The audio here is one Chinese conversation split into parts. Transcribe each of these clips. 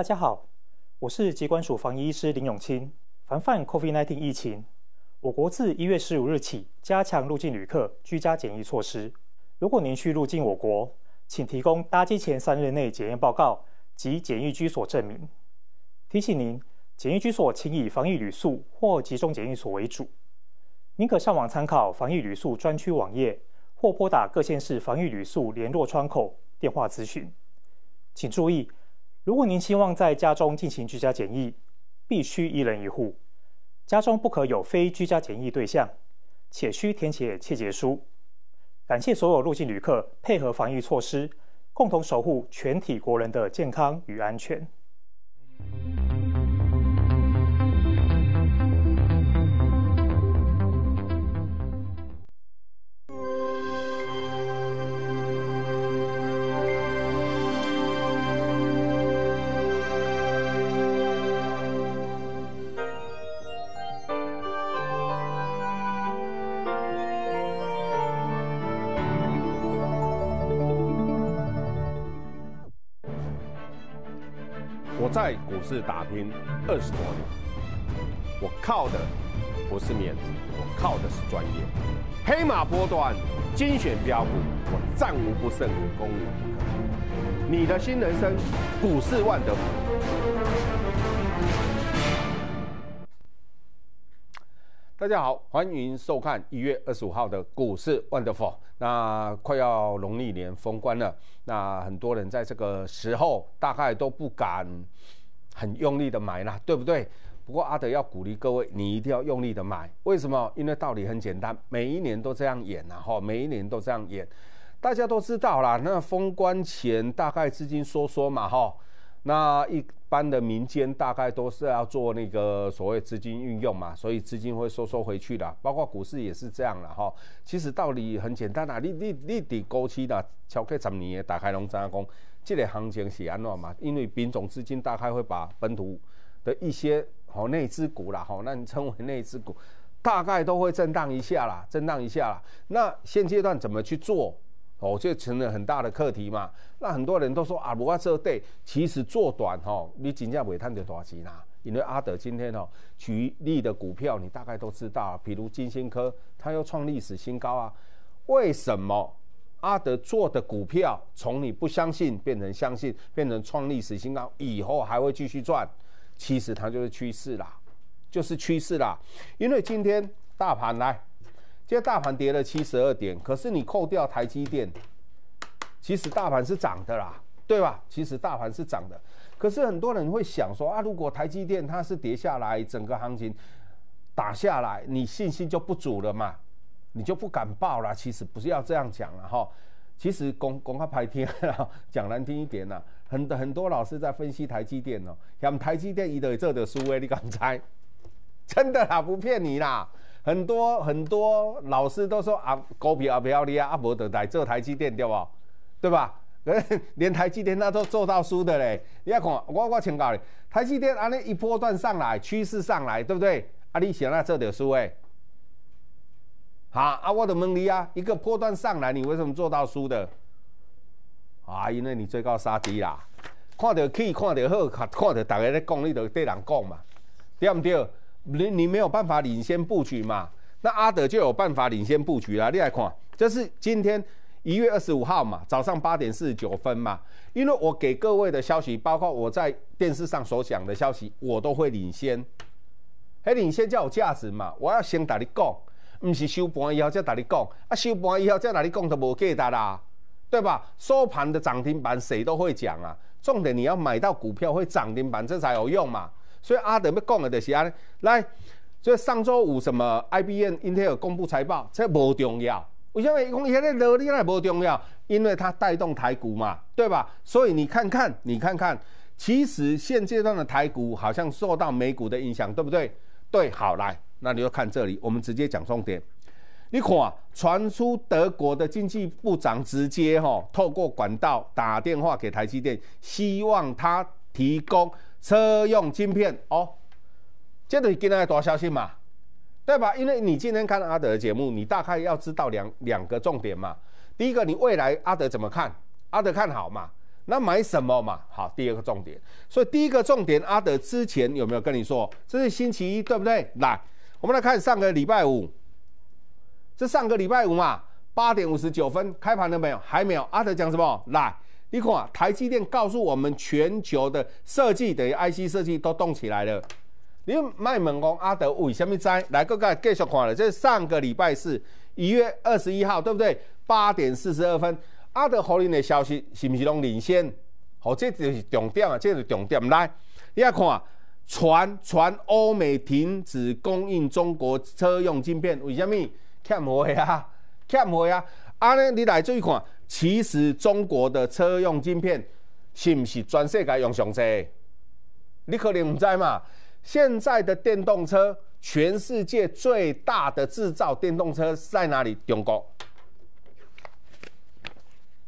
大家好，我是疾管署防疫医师林永清。防范 COVID-19 疫情，我国自一月十五日起加强入境旅客居家检疫措施。如果您需入境我国，请提供搭机前三日内检验报告及检疫居所证明。提醒您，检疫居所请以防疫旅宿或集中检疫所为主。您可上网参考防疫旅宿专区网页，或拨打各县市防疫旅宿联络窗口电话咨询。请注意。如果您希望在家中进行居家检疫，必须一人一户，家中不可有非居家检疫对象，且需填写《切结书》。感谢所有入境旅客配合防疫措施，共同守护全体国人的健康与安全。是打拼二十多年，我靠的不是面子，我靠的是专业。黑马波段、精选标股，我战无不胜，攻无不克。你的新人生，股市万德福。大家好，欢迎收看一月二十五号的股市万德福。那快要农历年封关了，那很多人在这个时候大概都不敢。很用力的买啦，对不对？不过阿德要鼓励各位，你一定要用力的买。为什么？因为道理很简单，每一年都这样演呐，吼，每一年都这样演，大家都知道啦。那封关前大概资金缩缩嘛，哈，那一般的民间大概都是要做那个所谓资金运用嘛，所以资金会收缩回去的，包括股市也是这样了，哈。其实道理很简单啦，你你你伫股市的，超过十年也打开龙这工。这个行情是安怎嘛？因为品种资金大概会把本土的一些好内资股啦，好，那你称为内资股，大概都会震荡一下啦，震荡一下啦。那现阶段怎么去做，哦，就成了很大的课题嘛。那很多人都说啊，不要做对，其实做短哈，你真正袂赚到大钱啦？因为阿德今天哦，举例的股票你大概都知道，比如金星科，它又创历史新高啊，为什么？阿德做的股票，从你不相信变成相信，变成创历史新高，以后还会继续赚。其实它就是趋势啦，就是趋势啦。因为今天大盘来，今天大盘跌了七十二点，可是你扣掉台积电，其实大盘是涨的啦，对吧？其实大盘是涨的。可是很多人会想说啊，如果台积电它是跌下来，整个行情打下来，你信心就不足了嘛？你就不敢报了，其实不是要这样讲了哈，其实公公开白听，讲难听一点呢，很很多老师在分析台积电哦，像台积电伊都做的输诶，你敢猜？真的啦，不骗你啦，很多很多老师都说啊，股票啊不要你啊，阿伯在来做台积电对吧？对吧？连台积电那都做到输的嘞！你要看我我请教你，台积电安你一波段上来，趋势上来，对不对？啊，你想那做得输诶？好啊，我的问你啊，一个波段上来，你为什么做到输的？啊，因为你最高杀低啦，看到气，看到好，看看到大家在讲，你就对人讲嘛，对唔对？你你没有办法领先布局嘛，那阿德就有办法领先布局啦。你看，这是今天一月二十五号嘛，早上八点四十九分嘛，因为我给各位的消息，包括我在电视上所讲的消息，我都会领先，还领先叫有价值嘛，我要先打你讲。唔是收盘以后才大你讲，啊收盘以后才大你讲都无价值啦，对吧？收盘的涨停板谁都会讲啊，重点你要买到股票会涨停板，这才有用嘛。所以阿德要讲的就是安，来，所以上周五什么 IBM、Intel 公布财报，这无重要，为什么？因为那能力那无重要，因为它带动台股嘛，对吧？所以你看看，你看看，其实现阶段的台股好像受到美股的影响，对不对？对，好来。那你就看这里，我们直接讲重点。你看，传出德国的经济部长直接哈透过管道打电话给台积电，希望他提供车用晶片哦。这个是今天的大消息嘛？对吧？因为你今天看阿德的节目，你大概要知道两两个重点嘛。第一个，你未来阿德怎么看？阿德看好嘛？那买什么嘛？好，第二个重点。所以第一个重点，阿德之前有没有跟你说？这是星期一，对不对？来。我们来看上个礼拜五，这上个礼拜五嘛，八点五十九分开盘了没有？还没有。阿德讲什么？来，你看台积电告诉我们，全球的设计等于 IC 设计都动起来了。你卖猛攻，阿德为什么在？来，各位继续看了。这是上个礼拜四，一月二十一号，对不对？八点四十二分，阿德豪林的消息是不是拢领先？好，这就是重点啊，这就是重点。来，你来看。传传欧美停止供应中国车用晶片，为什么？欠货啊，欠货啊！啊、叻，你来注意看，其实中国的车用晶片是唔是全世界用上车？你可能唔知嘛？现在的电动车，全世界最大的制造电动车在哪里？中国。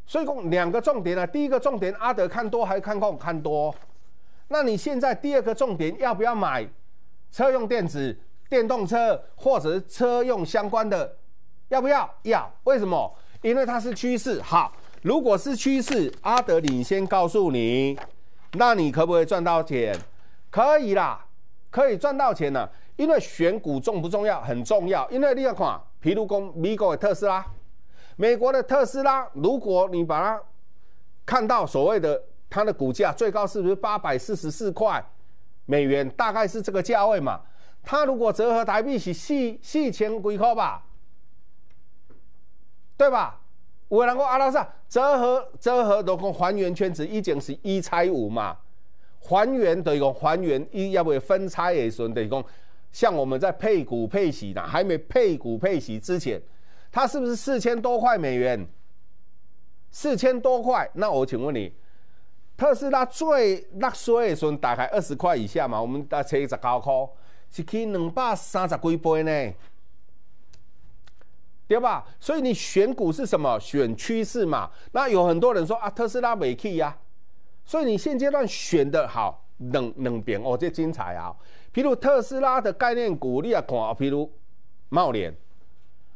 所以讲两个重点啊，第一个重点，阿德看多还是看空？看多。那你现在第二个重点要不要买车用电子、电动车或者车用相关的？要不要？要，为什么？因为它是趋势。好，如果是趋势，阿德领先告诉你，那你可不可以赚到钱？可以啦，可以赚到钱呢。因为选股重不重要？很重要，因为你要看皮如工、美国的特斯拉，美国的特斯拉，如果你把它看到所谓的。它的股价最高是不是八百四十四块美元？大概是这个价位嘛？它如果折合台币是四四千几块吧？对吧？我能过阿拉说折合折合等于还原圈子已减是一差五嘛，还原等于讲还原一要不要分拆也算候等于讲，像我们在配股配息的还没配股配息之前，它是不是四千多块美元？四千多块？那我请问你？特斯拉最落水的时，大概二十块以下嘛。我们概车十九块，是去两百三十几倍呢，对吧？所以你选股是什么？选趋势嘛。那有很多人说啊，特斯拉没去呀。所以你现阶段选的好，两两边哦，这精彩啊。譬如特斯拉的概念股，你也看，啊，譬如茂联，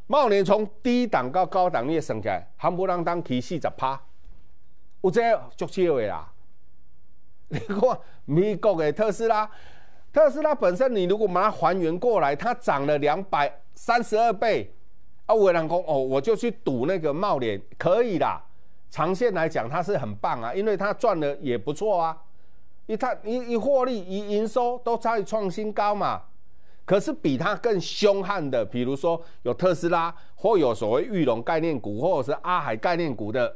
茂联从低档到高档你也升起来，含不让当提四十趴。我这足结的啦，你看美国的特斯拉，特斯拉本身你如果把它还原过来，它涨了两百三十二倍啊！伟人工哦，我就去赌那个茂联可以啦。长线来讲它是很棒啊，因为它赚的也不错啊，一它一一获利一营收都在创新高嘛。可是比它更凶悍的，比如说有特斯拉，或有所谓玉龙概念股，或者是阿海概念股的。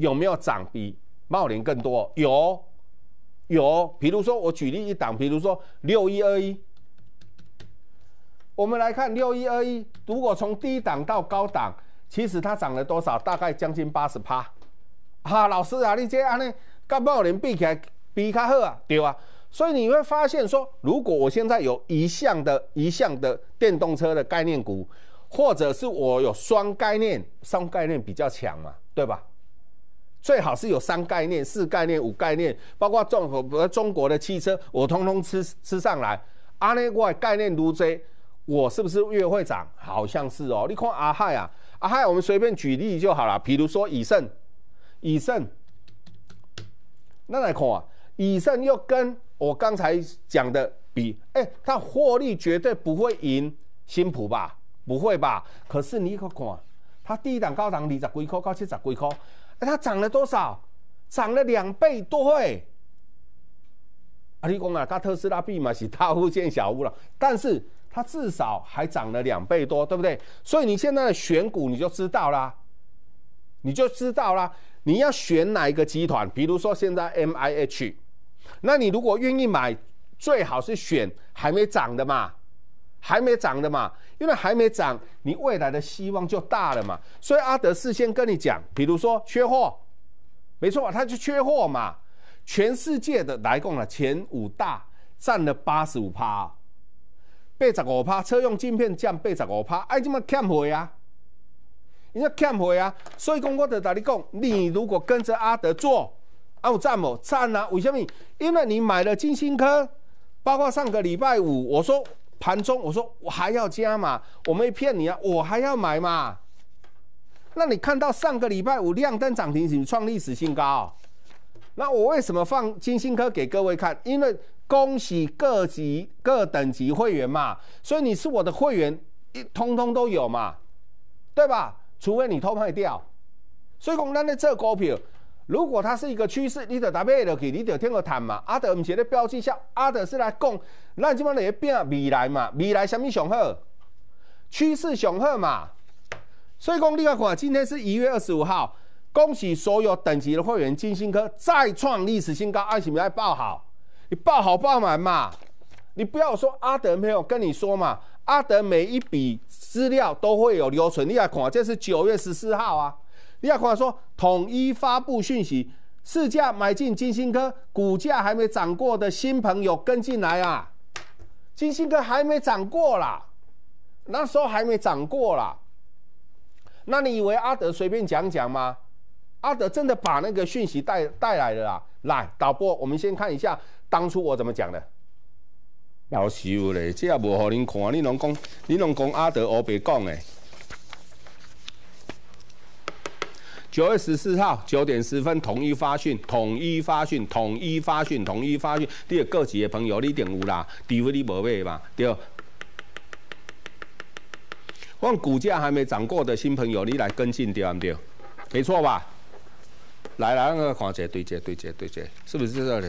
有没有涨比茂林更多？有，有。比如说，我举例一档，比如说六一二一，我们来看六一二一。如果从低档到高档，其实它涨了多少？大概将近八十趴啊！老师啊，你这样呢，跟茂林比起来比较好啊，对啊。所以你会发现说，如果我现在有一项的一项的电动车的概念股，或者是我有双概念，双概念比较强嘛，对吧？最好是有三概念、四概念、五概念，包括中国、中国的汽车，我通通吃吃上来。阿内怪概念如追，我是不是越会涨？好像是哦。你看阿嗨啊，阿嗨，我们随便举例就好了。比如说以盛，以盛，那来看啊，以盛又跟我刚才讲的比，哎，它获利绝对不会赢新普吧？不会吧？可是你一看，它低档高档二十几块，到七十几块。它涨了多少？涨了两倍多哎！啊，你公啊，它特斯拉币嘛是大巫见小巫了，但是它至少还涨了两倍多，对不对？所以你现在的选股你就知道啦，你就知道啦，你要选哪一个集团？比如说现在 M I H，那你如果愿意买，最好是选还没涨的嘛。还没涨的嘛，因为还没涨，你未来的希望就大了嘛。所以阿德事先跟你讲，比如说缺货，没错啊，他就缺货嘛。全世界的来共了前五大占了八十五趴，八十五趴车用镜片降八十五趴，哎，怎么欠回啊？人家欠回啊！所以讲，我得跟你讲，你如果跟着阿德做，有赞没赞啊？为什么？因为你买了金星科，包括上个礼拜五我说。盘中我说我还要加嘛，我没骗你啊，我还要买嘛。那你看到上个礼拜五亮灯涨停，你创历史性高。那我为什么放金星科给各位看？因为恭喜各级各等级会员嘛，所以你是我的会员，一通通都有嘛，对吧？除非你偷卖掉。所以讲，那你做股票。如果它是一个趋势，你得搭配落去，你得听我谈嘛。阿德唔写咧标记下，阿德是来讲，那即嘛你要变未来嘛？未来什么熊贺？趋势熊贺嘛？所以讲你外看，今天是一月二十五号，恭喜所有等级的会员金星科再创历史新高，爱十米来报好，你报好报满嘛？你不要说阿德没有跟你说嘛？阿德每一笔资料都会有留存。你来看，这是九月十四号啊。第二款说，统一发布讯息，市价买进金星科，股价还没涨过的新朋友跟进来啊！金星科还没涨过啦，那时候还没涨过啦。那你以为阿德随便讲讲吗？阿德真的把那个讯息带带来了啦。来，导播，我们先看一下当初我怎么讲的。老秀嘞，这也无可能看，你能讲，你能讲阿德胡白讲嘞？九月十四号九点十分统一发讯，统一发讯，统一发讯，统一发讯。第二，各级的朋友，你一定有啦？除非你无位吧？对。望股价还没涨过的新朋友，你来跟进对不对？没错吧？来来，那个环节，对接对接对接，是不是这里？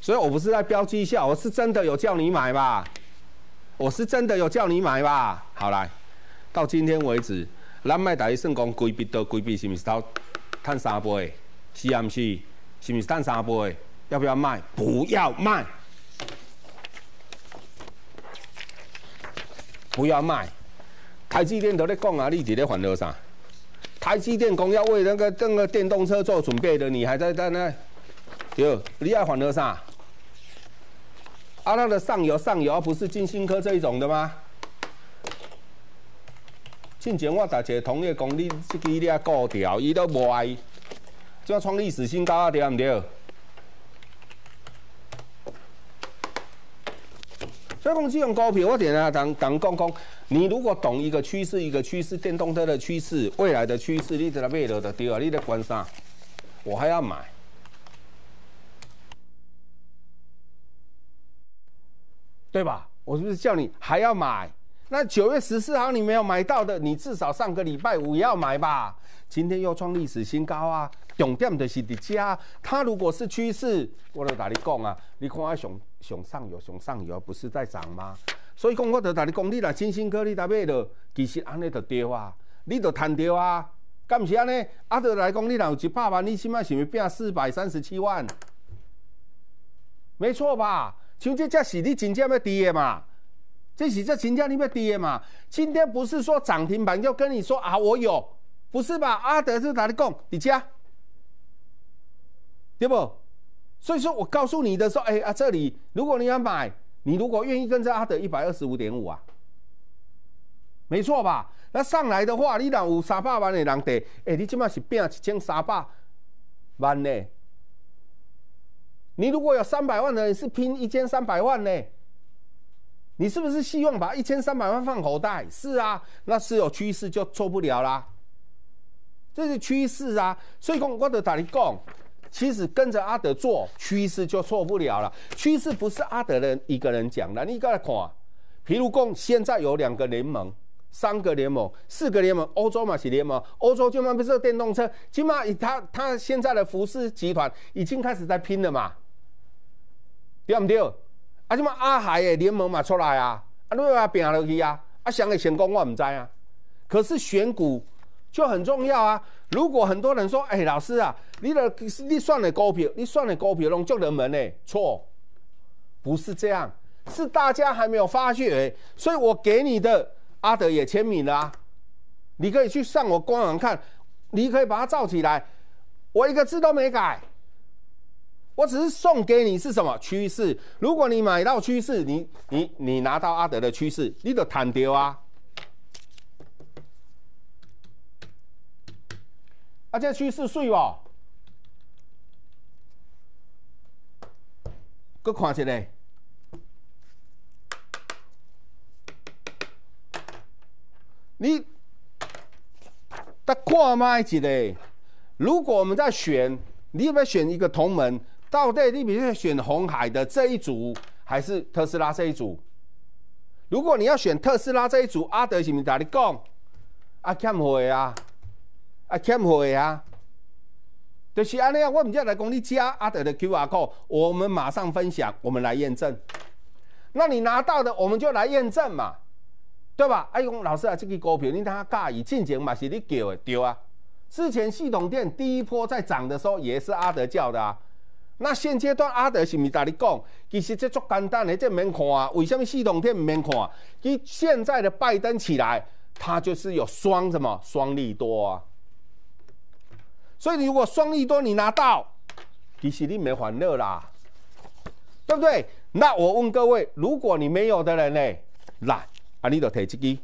所以我不是在标记一下，我是真的有叫你买吧？我是真的有叫你买吧？好来，到今天为止。咱卖台算讲规避到规避，是毋是偷？赚三倍，是啊，毋是？是毋是赚三倍？要不要卖？不要卖！不要卖！台积电都咧讲啊，你伫咧烦恼啥？台积电讲要为那个那个电动车做准备的，你还在在那？对，你爱烦恼啥？啊，它的上游上游不是金星科这一种的吗？以前我大家统一讲，你手你啊过调，伊都无爱，就创历史新高啊，对毋对？所以讲这种股票，我点啊，当当讲讲，你如果懂一个趋势，一个趋势，电动车的趋势，未来的趋势，你得买了就对啊，你在观上，我还要买，对吧？我是不是叫你还要买？那九月十四号你没有买到的，你至少上个礼拜五要买吧。今天又创历史新高啊，重点就是在加。它如果是趋势，我就跟你讲啊？你看啊，熊熊上游，熊上游不是在涨吗？所以讲，我就跟你讲？你拿新兴科技在买的，其实安尼就对啊，你就赚到啊。干唔是安尼？阿就来讲，你有一百万，你起码是咪变四百三十七万，没错吧？像这只是你真正要跌的嘛？这是在今天里面跌嘛？今天不是说涨停板就跟你说啊，我有，不是吧？阿德是哪里供？你加，对不？所以说我告诉你的说，哎啊，这里如果你要买，你如果愿意跟着阿德一百二十五点五啊，没错吧？那上来的话，你若有三百万的人得，哎，你起码是变一千三百万呢。你如果有三百万的，人，是拼一千三百万呢。你是不是希望把一千三百万放口袋？是啊，那是有趋势就错不了啦，这是趋势啊。所以，讲我的打你讲，其实跟着阿德做趋势就错不了了。趋势不是阿德人一个人讲的，你过来看。譬如共现在有两个联盟、三个联盟、四个联盟，欧洲嘛是联盟，欧洲就嘛不是电动车，起码以他他现在的服饰集团已经开始在拼了嘛，对唔对？啊，什么阿海的联盟嘛出来啊，阿路亚拼了去啊，啊，谁会成功我唔知啊，可是选股就很重要啊。如果很多人说，哎，老师啊，你的你算的股票，你算的股票拢中人们呢？错，不是这样，是大家还没有发觉。所以我给你的阿德也签名了啊，你可以去上我官网看，你可以把它照起来，我一个字都没改。我只是送给你是什么趋势？如果你买到趋势，你你你拿到阿德的趋势，你都躺掉啊！啊，这趋势碎吧？搁看一嘞，你得挂卖一嘞。如果我们在选，你要不要选一个同门？到底你比如选红海的这一组，还是特斯拉这一组？如果你要选特斯拉这一组，阿德是咪打你讲？阿欠会啊，阿欠会啊，就是安尼啊。我唔要来讲你加阿德的 Q R code，我们马上分享，我们来验证。那你拿到的，我们就来验证嘛，对吧？哎勇老师啊，这个股票你当加以进前嘛是你叫的，对啊。之前系统店第一波在涨的时候，也是阿德叫的啊。那现阶段阿德是咪大你讲？其实这足简单，你这免看啊。为什么系统天唔免看？伊现在的拜登起来，他就是有双什么双利多啊。所以你如果双利多你拿到，其实你没还热啦，对不对？那我问各位，如果你没有的人呢？来，啊，你就提一支。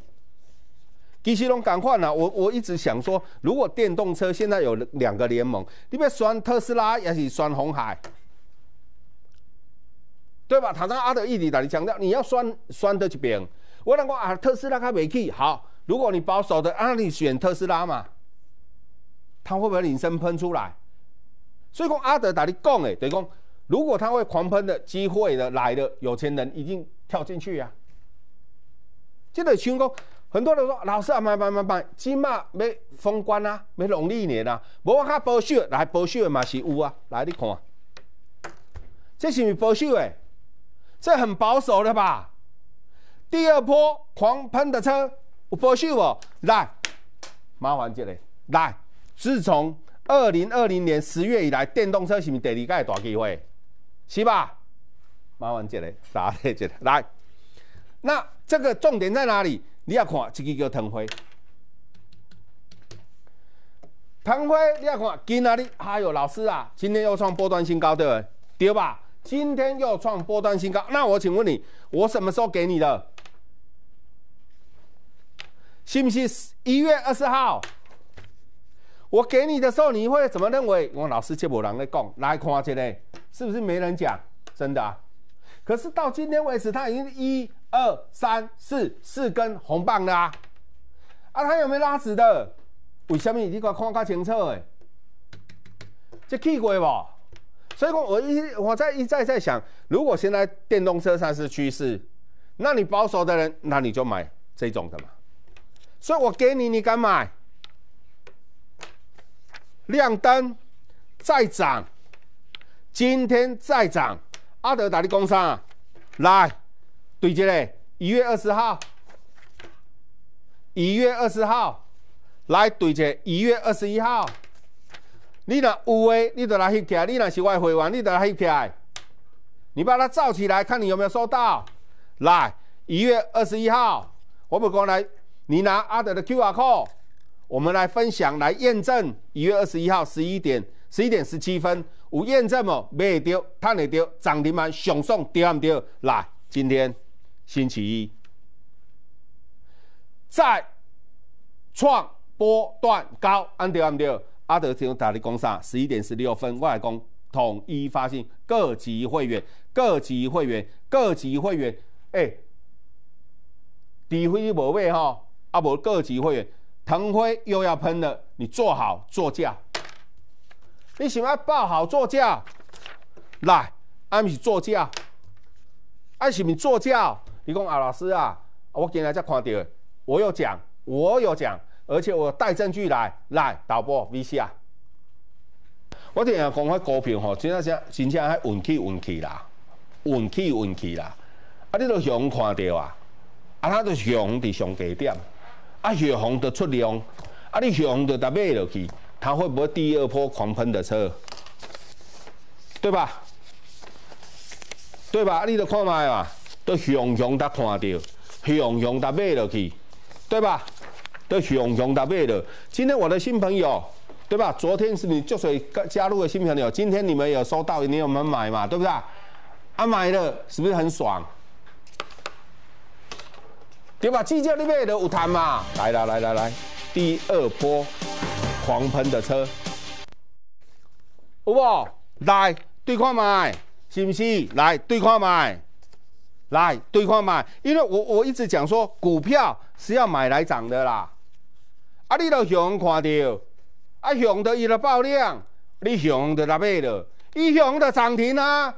机器人赶快了！我我一直想说，如果电动车现在有两个联盟，你别选特斯拉，也是选红海，对吧？坦桑阿德一直在你强调你要选选的一边。我讲过啊，特斯拉开煤起，好。如果你保守的，那你选特斯拉嘛？他会不会引声喷出来？所以讲阿德达里讲哎，等于讲如果他会狂喷的机会的来的，有钱人一定跳进去呀。这个情况。很多人说，老师啊，买买买买，今嘛要封关啊，没农历年啊，无我看保旭来，保博的嘛是有啊，来你看，这是是保旭诶，这很保守了吧？第二波狂喷的车，有保旭哦，来，麻烦这里来。自从二零二零年十月以来，电动车是毋是第二界大机会，是吧？麻烦这里，啥？这里来，那这个重点在哪里？你也看，一支叫腾辉，腾辉你也看，今啊里，哎呦，老师啊，今天又创波段新高，对不对？对吧？今天又创波段新高，那我请问你，我什么时候给你的？信不信？一月二十号，我给你的时候，你会怎么认为？我老师这无人来讲，来看一下呢？是不是没人讲？真的啊？可是到今天为止，他已经一。二三四四根红棒啦，啊，他有没有拉直的？为什么你给我看看清楚哎？这气过吧！所以讲，我一我在一再在想，如果现在电动车上是趋势，那你保守的人，那你就买这种的嘛。所以我给你，你敢买？亮灯，再涨，今天再涨。阿德打你工商啊！来。对接嘞，一月二十号，一月二十号来对接。一月二十一号，你若有诶，你著来来，你若是外汇员，你著来来，你把它照起来，看你有没有收到。来，一月二十一号，我们过来，你拿阿德的 Q R code，我们来分享来验证。一月二十一号十一点十一点十七分，有验证哦，买得丢，赚得丢，涨停板向上，对唔对？来，今天。星期一，再创波段高，安掉安掉。阿德先打的讲啥？十一点十六分外公统一发信，各级会员，各级会员，各级会员，哎，底飞你无买哈，阿无各级会员，腾辉又要喷了，你做好坐驾，你喜欢抱好坐驾，来，阿米坐驾，阿什是坐驾？你讲啊，老师啊，我今天才看到，我有讲，我有讲，而且我带证据来，来导播 VC 啊，我今日讲迄股票吼，真正是真正迄运气运气啦，运气运气啦，啊你都熊看到啊，啊他都熊伫上低点，啊红的出量，啊你熊在达买落去，他会不会第二波狂喷的车？对吧？对吧？啊，你都看卖嘛。都熊熊的看到，熊熊的买了去，对吧？都熊熊的买了。今天我的新朋友，对吧？昨天是你就水加入的新朋友，今天你们有收到？你有没有买嘛？对不对啊？买了，是不是很爽？对吧？计较你买的有谈嘛？来了，来来来，第二波狂喷的车，好唔来对看卖，是不是？来对看卖。来兑换买，因为我我一直讲说，股票是要买来涨的啦。啊，你都熊看到，啊熊的伊都爆量，你熊的拉尾了，伊熊的涨停啊，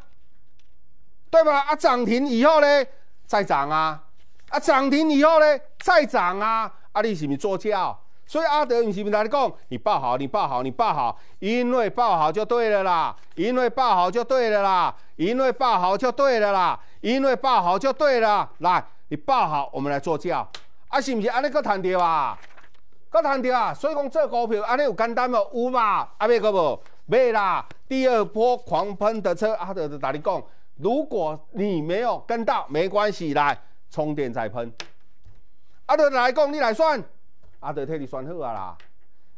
对吧？啊，涨停以后呢，再涨啊，啊，涨停以后呢，再涨啊，啊你是不是做教？所以阿德，你是不是来讲，你爆好，你爆好，你爆好，因为爆好就对了啦，因为爆好就对了啦。因为爆好就对了啦，因为爆好就对了。来，你爆好，我们来做价。啊，是不是？安尼够赚到啊？够赚到啊！所以讲做股票，安尼有简单无？有嘛？啊，别个无？没啦。第二波狂喷的车，阿德的打你讲，如果你没有跟到，没关系，来充电再喷。阿德来讲，你来算。阿德替你算好啊啦。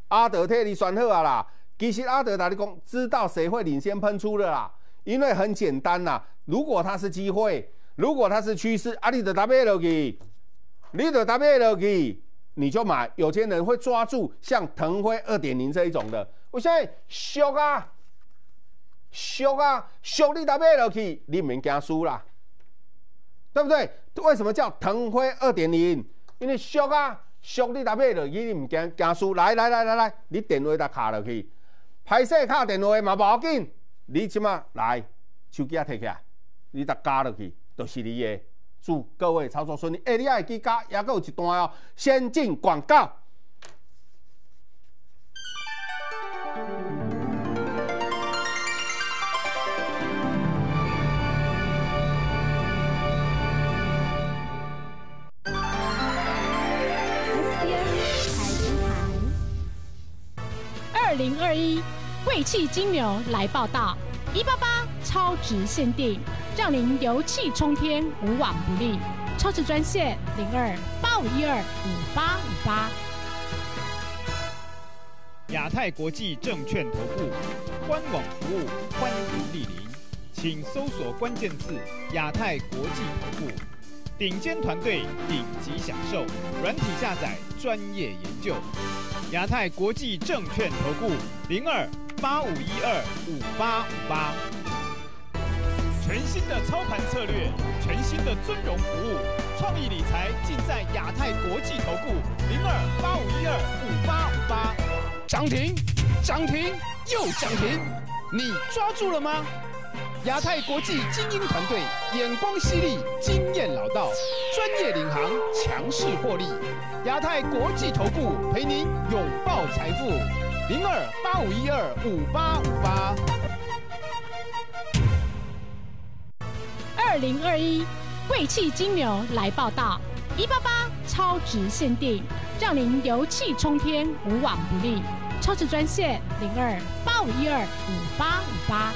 阿德替你算好啊啦。其实阿德在你讲，知道谁会领先喷出的啦。因为很简单呐，如果它是机会，如果它是趋势，阿里的 W L K，你的 W L 去，你就买。有些人会抓住像腾辉二点零这一种的，我现在俗啊，俗啊，兄你 W L 去，你免惊输啦，对不对？为什么叫腾辉二点零？因为俗啊，兄你 W L 去，你唔惊惊输，来来来来来，你电话打卡落去，拍摄敲电话嘛无紧。你即马来，手机啊摕起来，你再加落去，就是你的。祝各位操作顺利。哎，你还记加，也阁有一段哦，先进广告。二零二一。贵气金牛来报道，一八八超值限定，让您油气冲天，无往不利。超值专线零二八五一二五八五八。亚太国际证券投顾官网服务，欢迎莅临，请搜索关键字“亚太国际投顾”。顶尖团队，顶级享受，软体下载，专业研究。亚太国际证券投顾零二。八五一二五八五八，全新的操盘策略，全新的尊荣服务，创意理财尽在亚太国际投顾零二八五一二五八五八，涨停，涨停又涨停，你抓住了吗？亚太国际精英团队眼光犀利，经验老道，专业领航，强势获利。亚太国际投顾陪您拥抱财富。零二八五一二五八五八，二零二一贵气金牛来报道，一八八超值限定，让您油气冲天，无往不利。超值专线零二八五一二五八五八。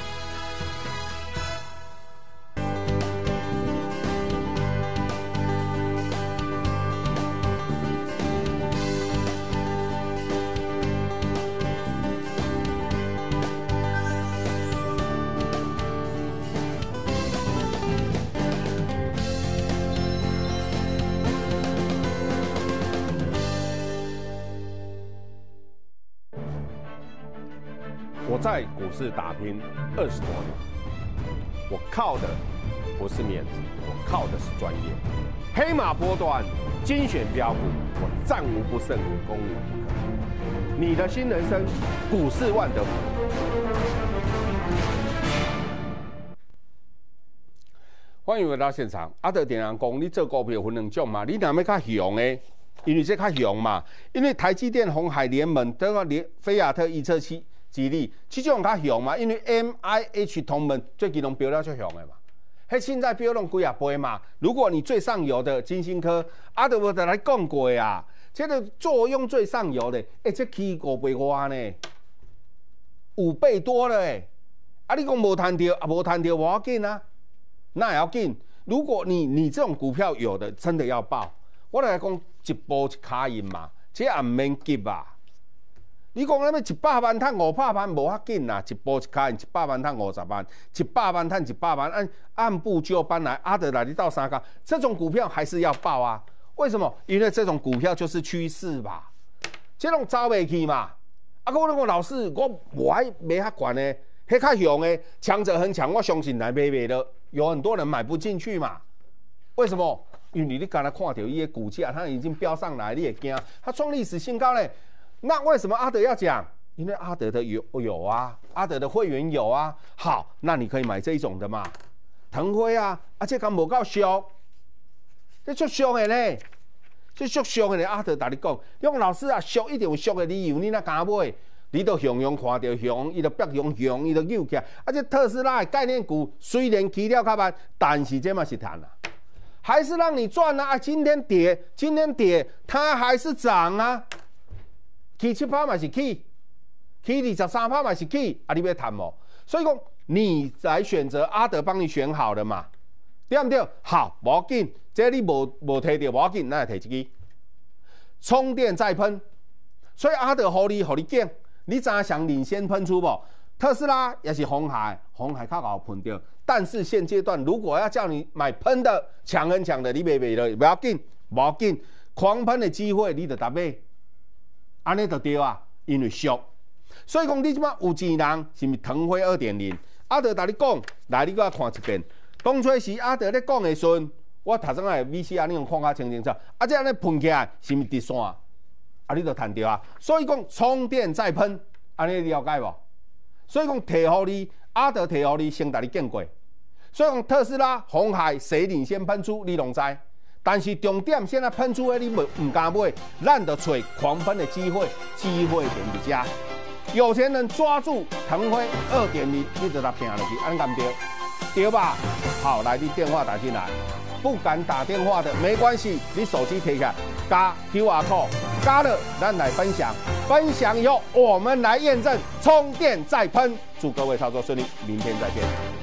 是打拼二十多年，我靠的不是面子，我靠的是专业。黑马波段精选标股，我战无不胜，攻无不克。你的新人生，股市万德福。欢迎回到现场，阿德点人公，你做股票分两种嘛，你哪么卡熊呢？因为这卡熊嘛，因为台积电、红海联盟、德个联、菲亚特、预车七。激励，这种较强嘛，因为 M I H 同门最近拢标了最强的嘛。嘿，现在标拢几啊倍嘛。如果你最上游的金星科，阿都我得来讲过啊，这个作用最上游的，一直起五百多呢，五倍多了哎。啊，你讲无到啊，无赚到我要紧啊，那也要紧。如果你你这种股票有的真的要爆，我来讲一步一卡音嘛，这也唔免急啊。你讲那么一百万赚五百万，无法进啦，一波一开，一百万赚五十万，一百万赚一百万，按按部就班来，还得来你到三更。这种股票还是要爆啊？为什么？因为这种股票就是趋势吧，这种走不起嘛。啊，我我我老师，我我还没他管呢，他较雄诶，强者恒强，我相信来买灭了。有很多人买不进去嘛？为什么？因为你刚才看到伊个股价，它已经飙上来，你会惊，它创历史新高咧。那为什么阿德要讲？因为阿德的有有啊，阿德的会员有啊。好，那你可以买这一种的嘛，腾辉啊，而且刚无够凶，这足凶的呢，这足凶的呢。阿德大力讲，用老师啊，凶一点有凶的理由，你那敢买？你都熊熊看到熊，伊都不熊熊，伊都扭起。而且特斯拉的概念股虽然起了较慢，但是这嘛是赚啦，还是让你赚啦。今天跌，今天跌，它还是涨啊。起七趴嘛是起，起二十三趴嘛是起，啊，你要贪无？所以讲你来选择阿德帮你选好了嘛，对不对？好，无紧，这你无无摕到无紧，来摕一支充电再喷，所以阿德好你好你见，你咋想领先喷出无？特斯拉也是红海，红海较难喷到，但是现阶段如果要叫你买喷的，抢很抢的你别赔了，不要紧，无紧，狂喷的机会你得搭买。安尼就对啊，因为俗，所以讲你即马有钱人是毋是腾飞二点零？阿德甲你讲，来你搁啊看一遍。当初时阿德咧讲的时阵，我头先啊 VC 安尼用看较清清楚，啊即安尼喷起来是毋是直线？啊，你着趁对啊，所以讲充电再喷，安尼了解无？所以讲提互你，阿德提互你先甲你见过。所以讲特斯拉、红海谁领先喷出，你拢知？但是重点现在喷出，你唔唔敢买，咱就找狂喷的机会，机会在一家。有钱人抓住腾飞二点二就直拉偏了去，俺敢对，对吧？好，来你电话打进来，不敢打电话的没关系，你手机贴起加 QR code，加了咱来分享，分享后我们来验证，充电再喷，祝各位操作顺利，明天再见。